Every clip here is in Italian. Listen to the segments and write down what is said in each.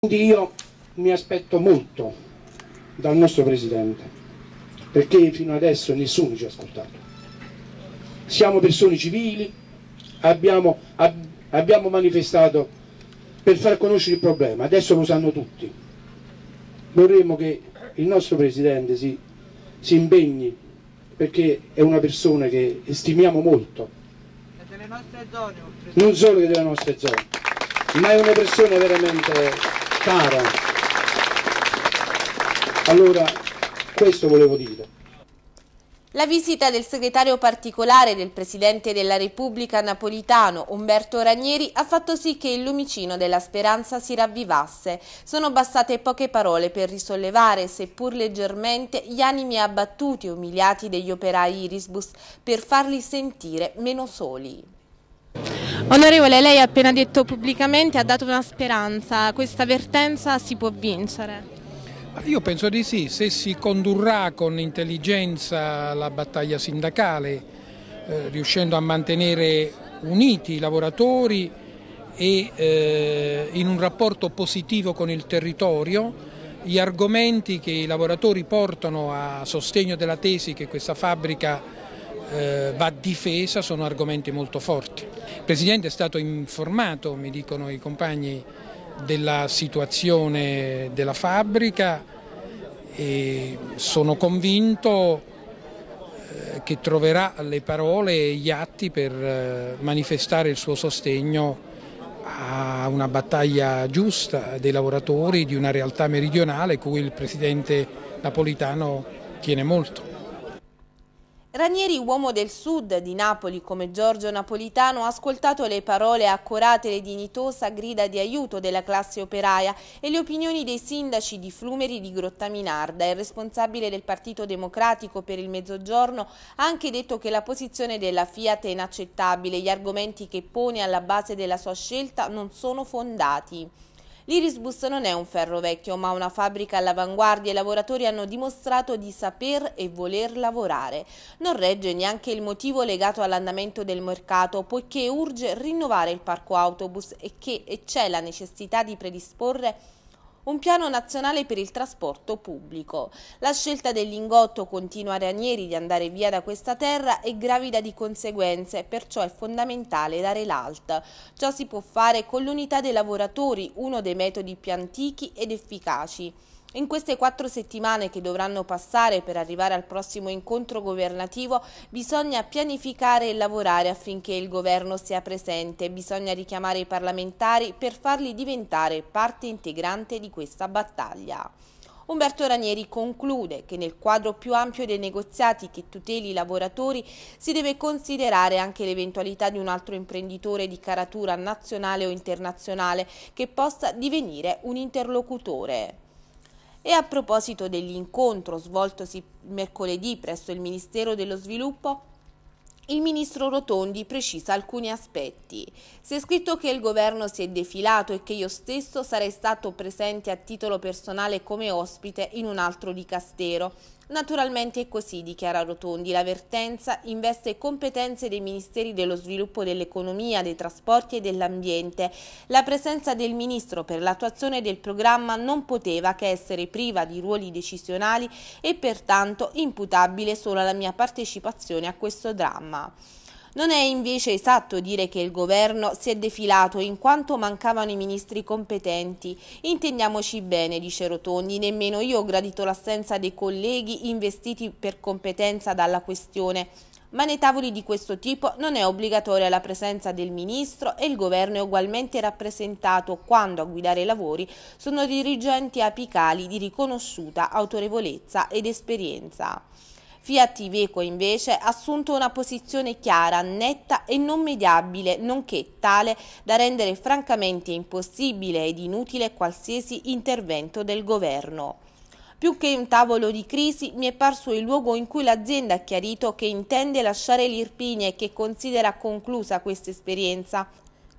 Quindi io mi aspetto molto dal nostro Presidente, perché fino adesso nessuno ci ha ascoltato. Siamo persone civili, abbiamo, ab, abbiamo manifestato per far conoscere il problema, adesso lo sanno tutti. Vorremmo che il nostro Presidente si, si impegni, perché è una persona che stimiamo molto. Zone, non solo delle nostre zone, ma è una persona veramente Sara. Allora, questo volevo dire. La visita del segretario particolare del Presidente della Repubblica napolitano Umberto Ranieri ha fatto sì che il lumicino della speranza si ravvivasse. Sono bastate poche parole per risollevare, seppur leggermente, gli animi abbattuti e umiliati degli operai Irisbus per farli sentire meno soli. Onorevole, lei ha appena detto pubblicamente, ha dato una speranza, questa vertenza si può vincere? Io penso di sì, se si condurrà con intelligenza la battaglia sindacale, eh, riuscendo a mantenere uniti i lavoratori e eh, in un rapporto positivo con il territorio, gli argomenti che i lavoratori portano a sostegno della tesi che questa fabbrica eh, va difesa sono argomenti molto forti. Il Presidente è stato informato, mi dicono i compagni, della situazione della fabbrica e sono convinto eh, che troverà le parole e gli atti per eh, manifestare il suo sostegno a una battaglia giusta dei lavoratori di una realtà meridionale cui il Presidente napolitano tiene molto. Ranieri, uomo del sud di Napoli come Giorgio Napolitano, ha ascoltato le parole accurate e dignitosa grida di aiuto della classe operaia e le opinioni dei sindaci di Flumeri di Grottaminarda. Il responsabile del Partito Democratico per il Mezzogiorno ha anche detto che la posizione della Fiat è inaccettabile, gli argomenti che pone alla base della sua scelta non sono fondati. L'Irisbus non è un ferro vecchio, ma una fabbrica all'avanguardia e i lavoratori hanno dimostrato di saper e voler lavorare. Non regge neanche il motivo legato all'andamento del mercato, poiché urge rinnovare il parco autobus e che c'è la necessità di predisporre un piano nazionale per il trasporto pubblico. La scelta del lingotto continua Ranieri di andare via da questa terra è gravida di conseguenze, perciò è fondamentale dare l'alt. Ciò si può fare con l'unità dei lavoratori, uno dei metodi più antichi ed efficaci. In queste quattro settimane che dovranno passare per arrivare al prossimo incontro governativo bisogna pianificare e lavorare affinché il governo sia presente, bisogna richiamare i parlamentari per farli diventare parte integrante di questa battaglia. Umberto Ranieri conclude che nel quadro più ampio dei negoziati che tuteli i lavoratori si deve considerare anche l'eventualità di un altro imprenditore di caratura nazionale o internazionale che possa divenire un interlocutore. E a proposito dell'incontro svoltosi mercoledì presso il Ministero dello Sviluppo, il ministro Rotondi precisa alcuni aspetti. Si è scritto che il governo si è defilato e che io stesso sarei stato presente a titolo personale come ospite in un altro dicastero Naturalmente è così, dichiara Rotondi. La vertenza investe competenze dei Ministeri dello Sviluppo dell'Economia, dei Trasporti e dell'Ambiente. La presenza del Ministro per l'attuazione del programma non poteva che essere priva di ruoli decisionali e pertanto imputabile solo alla mia partecipazione a questo dramma. Non è invece esatto dire che il governo si è defilato in quanto mancavano i ministri competenti. Intendiamoci bene, dice Rotondi, nemmeno io ho gradito l'assenza dei colleghi investiti per competenza dalla questione. Ma nei tavoli di questo tipo non è obbligatoria la presenza del ministro e il governo è ugualmente rappresentato quando a guidare i lavori sono dirigenti apicali di riconosciuta autorevolezza ed esperienza. Fiat Iveco invece ha assunto una posizione chiara, netta e non mediabile, nonché tale da rendere francamente impossibile ed inutile qualsiasi intervento del governo. Più che un tavolo di crisi, mi è parso il luogo in cui l'azienda ha chiarito che intende lasciare l'Irpinia e che considera conclusa questa esperienza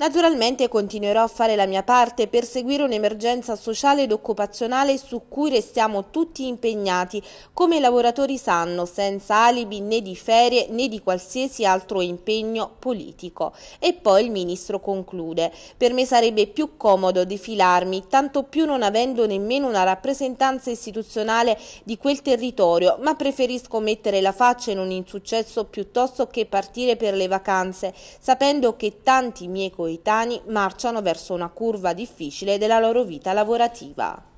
Naturalmente continuerò a fare la mia parte per seguire un'emergenza sociale ed occupazionale su cui restiamo tutti impegnati, come i lavoratori sanno, senza alibi né di ferie né di qualsiasi altro impegno politico. E poi il ministro conclude, per me sarebbe più comodo defilarmi, tanto più non avendo nemmeno una rappresentanza istituzionale di quel territorio, ma preferisco mettere la faccia in un insuccesso piuttosto che partire per le vacanze, sapendo che tanti miei colleghi napoletani marciano verso una curva difficile della loro vita lavorativa.